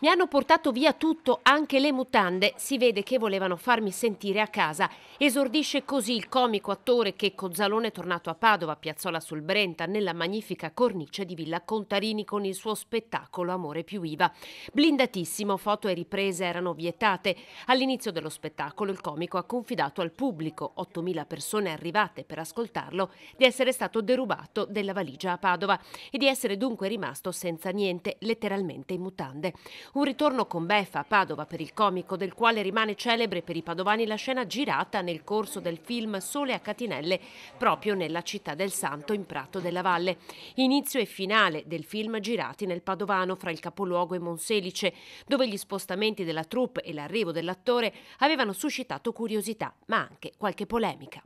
Mi hanno portato via tutto, anche le mutande, si vede che volevano farmi sentire a casa. Esordisce così il comico attore che Cozzalone è tornato a Padova, Piazzola sul Brenta, nella magnifica cornice di Villa Contarini con il suo spettacolo Amore più IVA. Blindatissimo, foto e riprese erano vietate. All'inizio dello spettacolo il comico ha confidato al pubblico, 8.000 persone arrivate per ascoltarlo, di essere stato derubato della valigia a Padova e di essere dunque rimasto senza niente, letteralmente in mutande. Un ritorno con Beffa a Padova per il comico, del quale rimane celebre per i padovani la scena girata nel corso del film Sole a Catinelle, proprio nella città del Santo in Prato della Valle. Inizio e finale del film girati nel Padovano fra il capoluogo e Monselice, dove gli spostamenti della troupe e l'arrivo dell'attore avevano suscitato curiosità, ma anche qualche polemica.